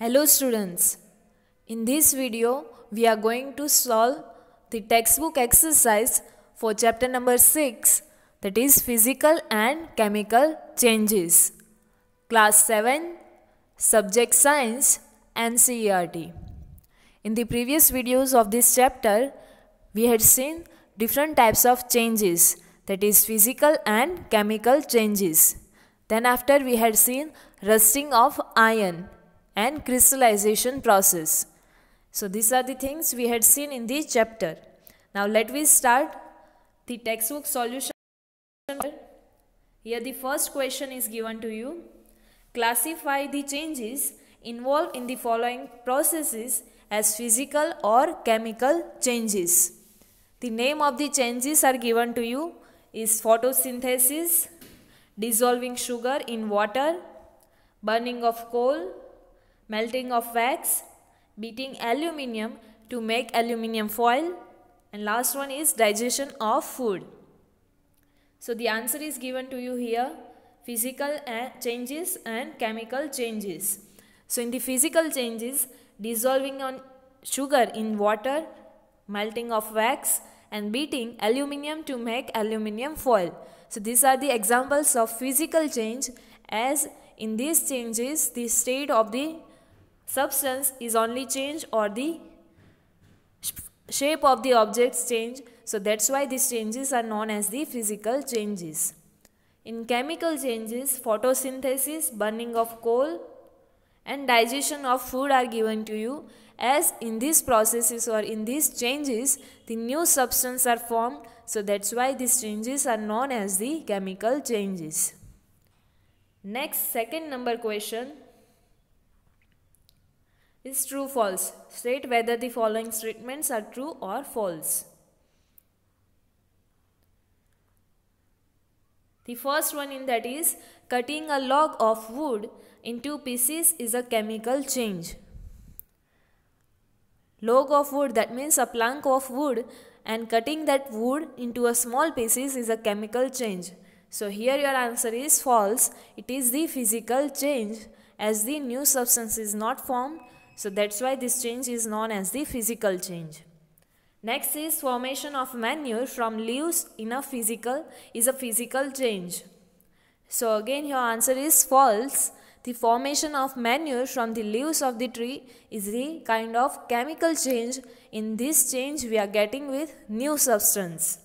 Hello students, in this video we are going to solve the textbook exercise for chapter number 6 that is physical and chemical changes, class 7, subject science and CERT. In the previous videos of this chapter we had seen different types of changes that is physical and chemical changes. Then after we had seen rusting of iron and crystallization process. So these are the things we had seen in this chapter. Now let me start the textbook solution. Here the first question is given to you. Classify the changes involved in the following processes as physical or chemical changes. The name of the changes are given to you is photosynthesis, dissolving sugar in water, burning of coal, melting of wax, beating aluminium to make aluminium foil, and last one is digestion of food. So the answer is given to you here, physical changes and chemical changes. So in the physical changes, dissolving on sugar in water, melting of wax and beating aluminium to make aluminium foil. So these are the examples of physical change as in these changes the state of the substance is only change or the shape of the objects change so that's why these changes are known as the physical changes in chemical changes photosynthesis burning of coal and digestion of food are given to you as in these processes or in these changes the new substance are formed so that's why these changes are known as the chemical changes next second number question is true false. State whether the following statements are true or false. The first one in that is cutting a log of wood into pieces is a chemical change. Log of wood that means a plank of wood and cutting that wood into a small pieces is a chemical change. So here your answer is false. It is the physical change as the new substance is not formed so that's why this change is known as the physical change. Next is formation of manure from leaves in a physical is a physical change. So again your answer is false. The formation of manure from the leaves of the tree is the kind of chemical change. In this change we are getting with new substance.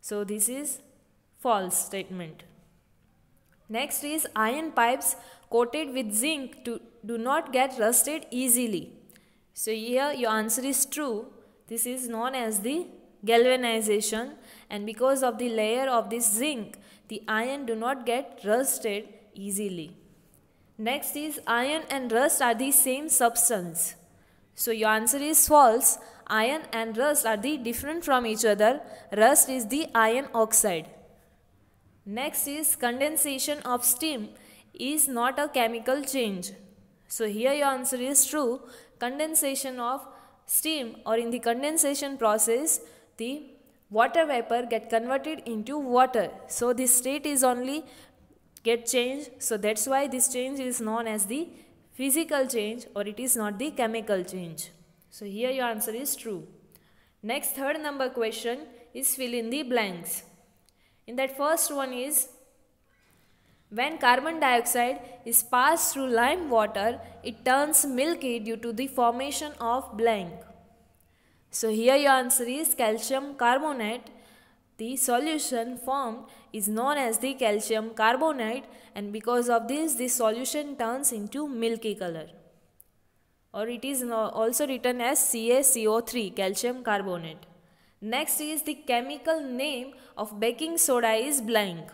So this is false statement. Next is iron pipes coated with zinc to do not get rusted easily. So here your answer is true. This is known as the galvanization and because of the layer of this zinc, the iron do not get rusted easily. Next is iron and rust are the same substance. So your answer is false. Iron and rust are the different from each other. Rust is the iron oxide. Next is condensation of steam is not a chemical change. So here your answer is true. Condensation of steam or in the condensation process, the water vapor get converted into water. So this state is only get changed. So that's why this change is known as the physical change or it is not the chemical change. So here your answer is true. Next third number question is fill in the blanks. In that first one is when carbon dioxide is passed through lime water, it turns milky due to the formation of blank. So here your answer is calcium carbonate. The solution formed is known as the calcium carbonate and because of this the solution turns into milky color. Or it is also written as CaCO3 calcium carbonate. Next is the chemical name of baking soda is blank.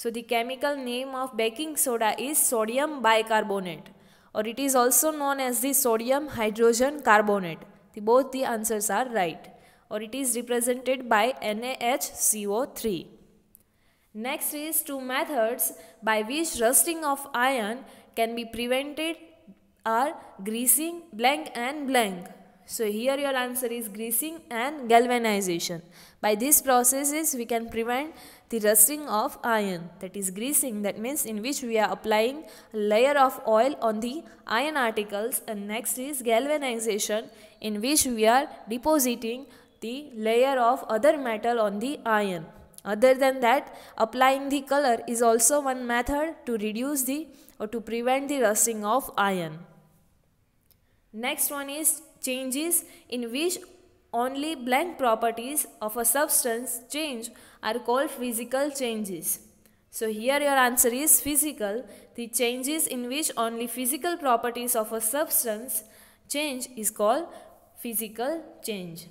So the chemical name of baking soda is sodium bicarbonate or it is also known as the sodium hydrogen carbonate. The, both the answers are right or it is represented by NaHCO3. Next is two methods by which rusting of iron can be prevented are greasing blank and blank. So here your answer is greasing and galvanization. By these processes we can prevent the rusting of iron that is greasing that means in which we are applying a layer of oil on the iron articles and next is galvanization in which we are depositing the layer of other metal on the iron. Other than that applying the color is also one method to reduce the or to prevent the rusting of iron. Next one is changes in which only blank properties of a substance change are called physical changes. So here your answer is physical. The changes in which only physical properties of a substance change is called physical change.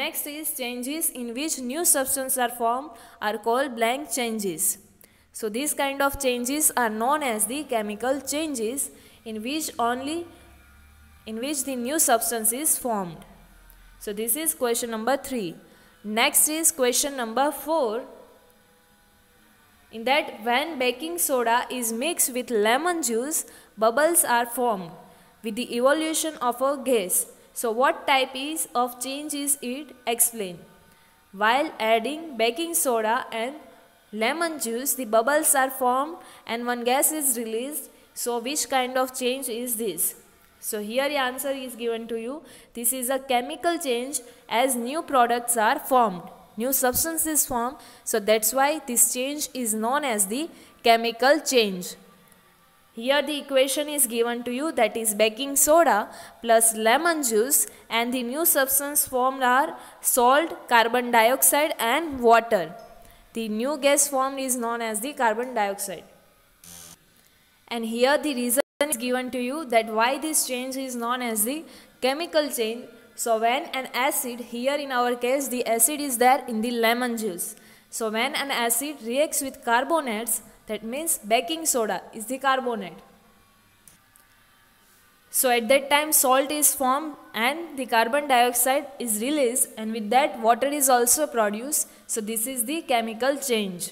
Next is changes in which new substances are formed are called blank changes. So these kind of changes are known as the chemical changes in which only in which the new substance is formed. So this is question number 3. Next is question number 4. In that when baking soda is mixed with lemon juice, bubbles are formed with the evolution of a gas. So what type is of change is it? Explain. While adding baking soda and lemon juice, the bubbles are formed and one gas is released. So which kind of change is this? So here the answer is given to you. This is a chemical change as new products are formed. New substances form. So that's why this change is known as the chemical change. Here the equation is given to you that is baking soda plus lemon juice and the new substance formed are salt, carbon dioxide and water. The new gas formed is known as the carbon dioxide. And here the reason is given to you that why this change is known as the chemical change. So when an acid, here in our case the acid is there in the lemon juice. So when an acid reacts with carbonates, that means baking soda is the carbonate. So at that time salt is formed and the carbon dioxide is released and with that water is also produced. So this is the chemical change.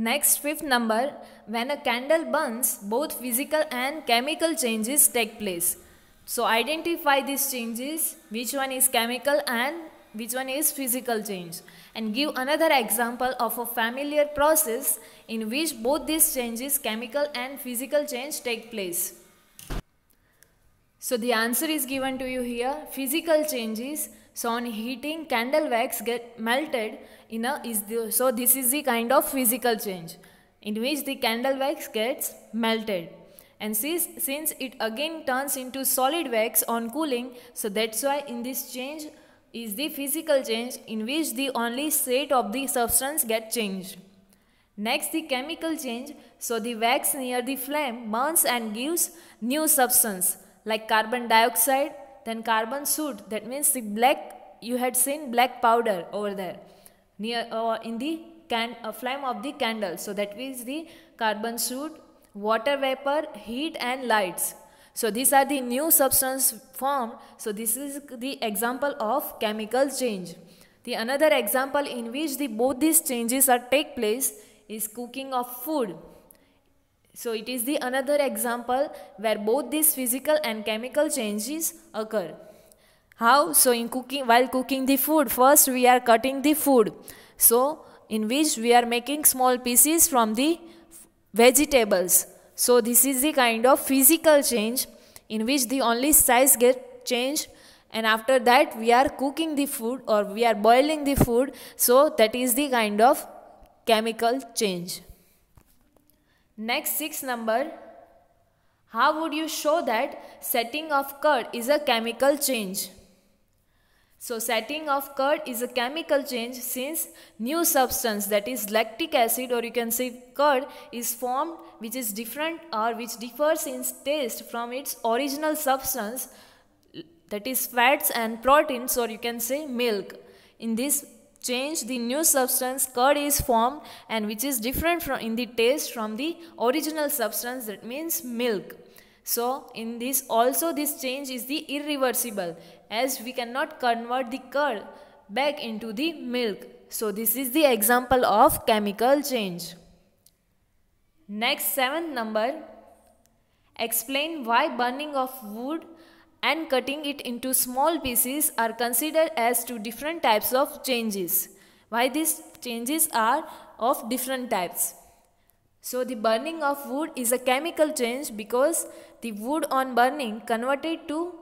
Next, fifth number, when a candle burns, both physical and chemical changes take place. So identify these changes, which one is chemical and which one is physical change and give another example of a familiar process in which both these changes chemical and physical change take place. So the answer is given to you here physical changes so on heating candle wax get melted in a is the, so this is the kind of physical change in which the candle wax gets melted and since, since it again turns into solid wax on cooling so that's why in this change is the physical change in which the only state of the substance get changed next the chemical change so the wax near the flame burns and gives new substance like carbon dioxide then carbon soot that means the black you had seen black powder over there near uh, in the can uh, flame of the candle so that means the carbon soot water vapor heat and lights so these are the new substance formed so this is the example of chemical change the another example in which the both these changes are take place is cooking of food so it is the another example where both these physical and chemical changes occur how? So in cooking, while cooking the food, first we are cutting the food. So in which we are making small pieces from the vegetables. So this is the kind of physical change in which the only size get changed and after that we are cooking the food or we are boiling the food. So that is the kind of chemical change. Next six number how would you show that setting of curd is a chemical change? So setting of curd is a chemical change since new substance that is lactic acid or you can say curd is formed which is different or which differs in taste from its original substance that is fats and proteins or you can say milk. In this change the new substance curd is formed and which is different from in the taste from the original substance that means milk. So in this also this change is the irreversible as we cannot convert the curd back into the milk. So this is the example of chemical change. Next seventh number explain why burning of wood and cutting it into small pieces are considered as two different types of changes. Why these changes are of different types. So the burning of wood is a chemical change because the wood on burning converted to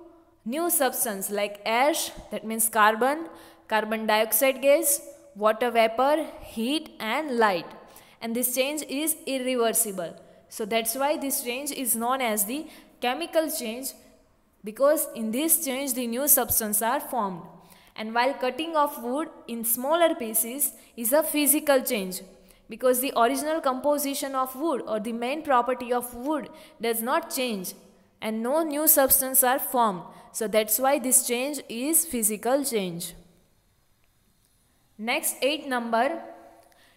new substance like ash that means carbon, carbon dioxide gas, water vapor, heat and light and this change is irreversible. So that's why this change is known as the chemical change because in this change the new substances are formed. And while cutting of wood in smaller pieces is a physical change because the original composition of wood or the main property of wood does not change and no new substance are formed. So that's why this change is physical change. Next eight number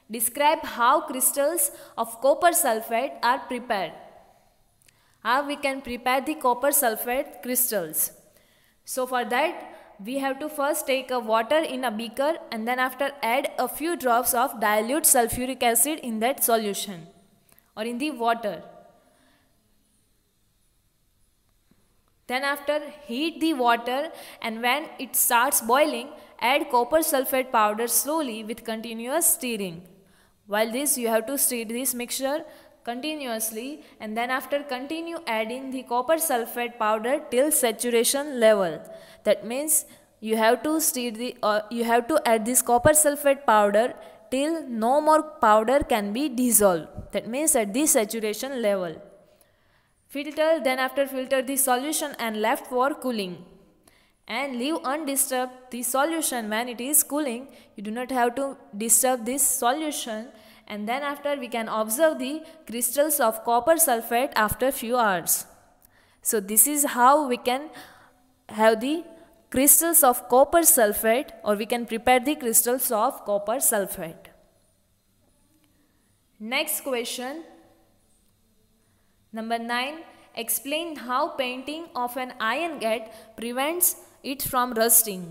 describe how crystals of copper sulfate are prepared. How we can prepare the copper sulfate crystals. So for that we have to first take a water in a beaker and then after add a few drops of dilute sulfuric acid in that solution or in the water. Then after heat the water and when it starts boiling, add copper sulfate powder slowly with continuous stirring. While this you have to stir this mixture continuously and then after continue adding the copper sulfate powder till saturation level. That means you have to stir the uh, you have to add this copper sulfate powder till no more powder can be dissolved. That means at the saturation level. Filter then after filter the solution and left for cooling and leave undisturbed the solution when it is cooling you do not have to disturb this solution and then after we can observe the crystals of copper sulfate after few hours. So this is how we can have the crystals of copper sulfate or we can prepare the crystals of copper sulfate. Next question. Number 9. Explain how painting of an iron gate prevents it from rusting.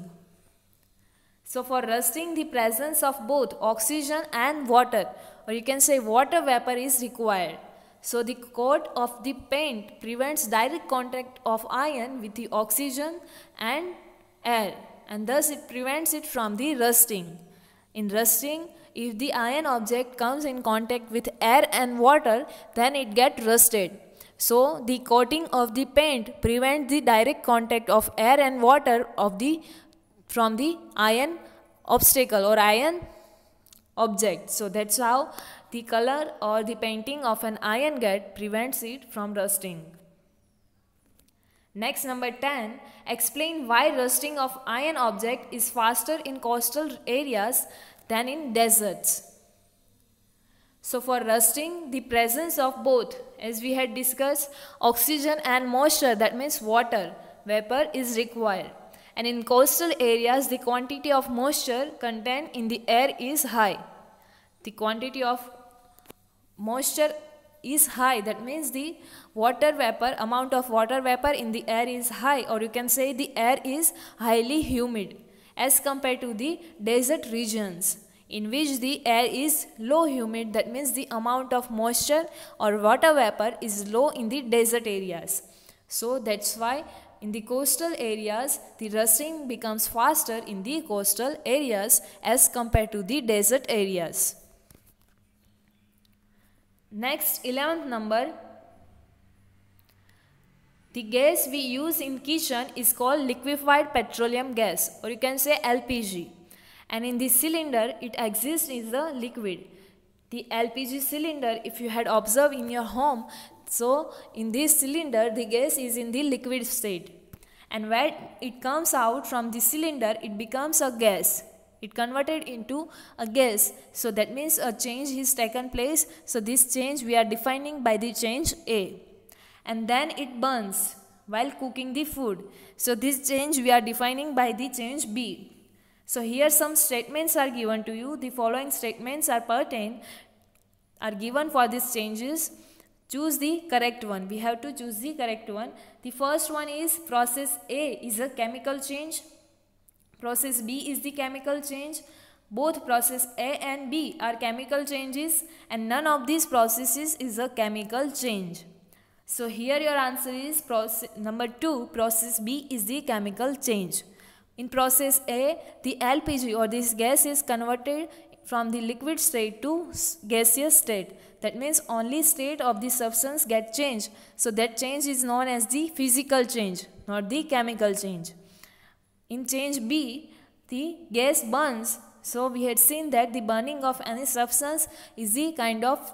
So for rusting the presence of both oxygen and water or you can say water vapor is required. So the coat of the paint prevents direct contact of iron with the oxygen and air and thus it prevents it from the rusting. In rusting, if the iron object comes in contact with air and water, then it gets rusted. So the coating of the paint prevents the direct contact of air and water of the from the iron obstacle or iron object. So that's how the color or the painting of an iron gate prevents it from rusting. Next number 10 explain why rusting of iron object is faster in coastal areas than in deserts. So for rusting the presence of both as we had discussed oxygen and moisture that means water vapor is required. And in coastal areas, the quantity of moisture contained in the air is high. The quantity of moisture is high. That means the water vapor, amount of water vapor in the air is high or you can say the air is highly humid as compared to the desert regions in which the air is low humid that means the amount of moisture or water vapor is low in the desert areas so that's why in the coastal areas, the rusting becomes faster in the coastal areas as compared to the desert areas. Next, 11th number. The gas we use in kitchen is called liquefied petroleum gas or you can say LPG. And in the cylinder, it exists in the liquid. The LPG cylinder, if you had observed in your home, so in this cylinder, the gas is in the liquid state. And when it comes out from the cylinder, it becomes a gas. It converted into a gas. So that means a change is taken place. So this change we are defining by the change A. And then it burns while cooking the food. So this change we are defining by the change B. So here some statements are given to you. The following statements are pertain are given for these changes choose the correct one we have to choose the correct one the first one is process a is a chemical change process b is the chemical change both process a and b are chemical changes and none of these processes is a chemical change so here your answer is process number 2 process b is the chemical change in process a the lpg or this gas is converted from the liquid state to gaseous state. That means only state of the substance get changed. So that change is known as the physical change, not the chemical change. In change B, the gas burns. So we had seen that the burning of any substance is the kind of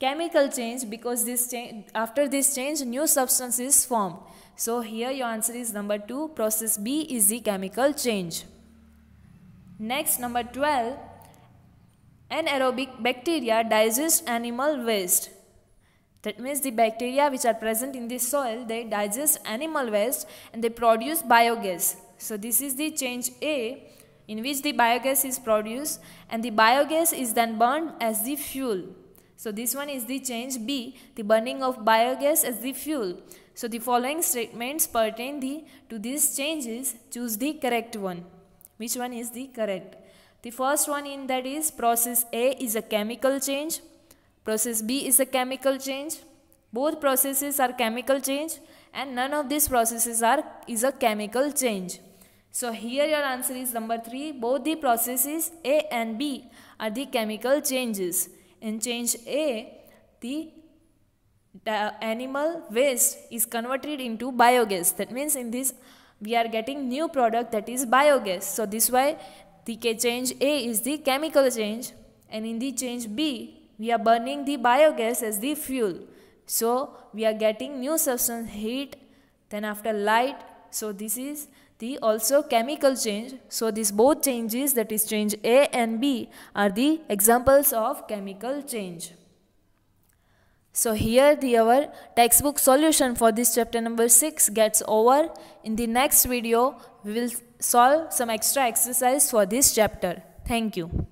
chemical change because this change after this change new substance is formed. So here your answer is number 2 process B is the chemical change. Next number 12 Anaerobic bacteria digest animal waste. That means the bacteria which are present in the soil, they digest animal waste and they produce biogas. So this is the change A in which the biogas is produced and the biogas is then burned as the fuel. So this one is the change B, the burning of biogas as the fuel. So the following statements pertain the, to these changes. Choose the correct one. Which one is the correct? The first one in that is process A is a chemical change, process B is a chemical change. Both processes are chemical change and none of these processes are is a chemical change. So here your answer is number 3. Both the processes A and B are the chemical changes. In change A, the animal waste is converted into biogas. That means in this we are getting new product that is biogas. So this why the change A is the chemical change and in the change B we are burning the biogas as the fuel. So we are getting new substance heat then after light so this is the also chemical change. So these both changes that is change A and B are the examples of chemical change. So here the our textbook solution for this chapter number 6 gets over. In the next video we will solve some extra exercise for this chapter. Thank you.